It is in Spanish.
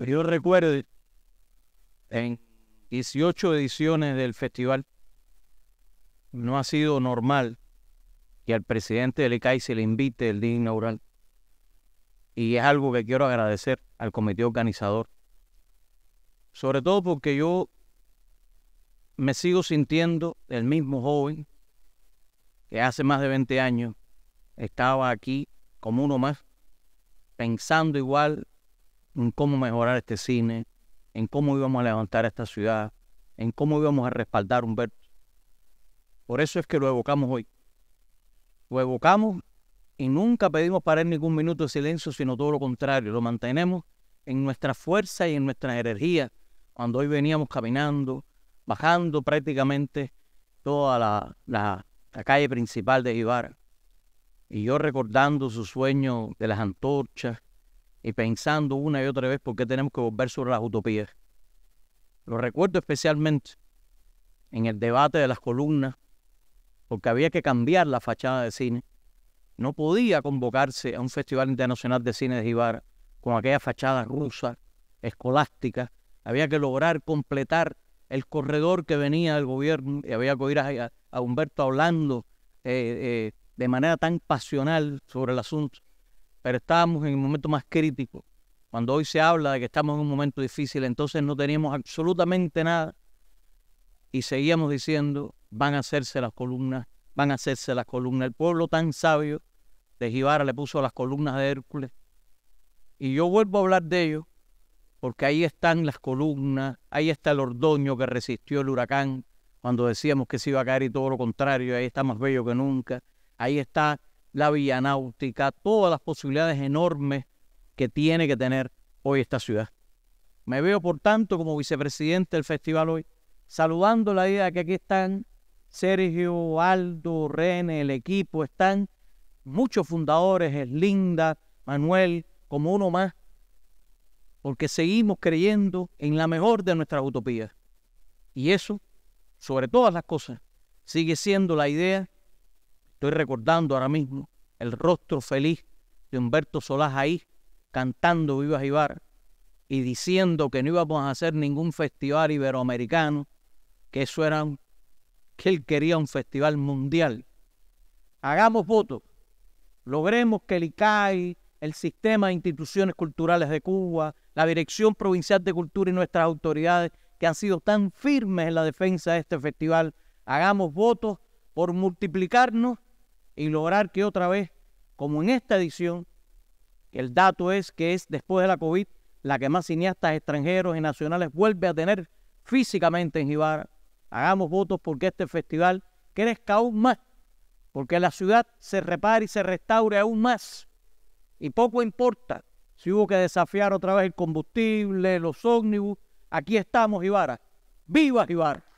Pero yo recuerdo en 18 ediciones del festival, no ha sido normal que al presidente del ICAI se le invite el día inaugural. Y es algo que quiero agradecer al comité organizador. Sobre todo porque yo me sigo sintiendo el mismo joven que hace más de 20 años estaba aquí como uno más, pensando igual, en cómo mejorar este cine, en cómo íbamos a levantar esta ciudad, en cómo íbamos a respaldar Humberto. Por eso es que lo evocamos hoy. Lo evocamos y nunca pedimos parar ningún minuto de silencio, sino todo lo contrario, lo mantenemos en nuestra fuerza y en nuestra energía. Cuando hoy veníamos caminando, bajando prácticamente toda la, la calle principal de Ibarra. Y yo recordando su sueño de las antorchas, y pensando una y otra vez por qué tenemos que volver sobre las utopías. Lo recuerdo especialmente en el debate de las columnas, porque había que cambiar la fachada de cine. No podía convocarse a un Festival Internacional de Cine de Gibara con aquella fachada rusa, escolástica. Había que lograr completar el corredor que venía del gobierno y había que oír a, Humberto hablando eh, eh, de manera tan pasional sobre el asunto pero estábamos en el momento más crítico. Cuando hoy se habla de que estamos en un momento difícil, entonces no teníamos absolutamente nada y seguíamos diciendo, van a hacerse las columnas, van a hacerse las columnas. El pueblo tan sabio de Gibara le puso las columnas de Hércules. Y yo vuelvo a hablar de ello, porque ahí están las columnas, ahí está el ordoño que resistió el huracán cuando decíamos que se iba a caer y todo lo contrario, ahí está más bello que nunca. Ahí está la vía náutica, todas las posibilidades enormes que tiene que tener hoy esta ciudad. Me veo, por tanto, como vicepresidente del festival hoy, saludando la idea de que aquí están Sergio, Aldo, René, el equipo, están muchos fundadores, es Linda, Manuel, como uno más, porque seguimos creyendo en la mejor de nuestras utopías. Y eso, sobre todas las cosas, sigue siendo la idea Estoy recordando ahora mismo el rostro feliz de Humberto Solás ahí, cantando Viva Jibar y diciendo que no íbamos a hacer ningún festival iberoamericano, que eso era que él quería un festival mundial. Hagamos votos, logremos que el ICAI, el sistema de instituciones culturales de Cuba, la Dirección Provincial de Cultura y nuestras autoridades que han sido tan firmes en la defensa de este festival, hagamos votos por multiplicarnos y lograr que otra vez, como en esta edición, el dato es que es después de la COVID la que más cineastas extranjeros y nacionales vuelve a tener físicamente en Gibara. Hagamos votos porque este festival crezca aún más, porque la ciudad se repare y se restaure aún más. Y poco importa si hubo que desafiar otra vez el combustible, los ómnibus. Aquí estamos, Gibara. ¡Viva Gibara!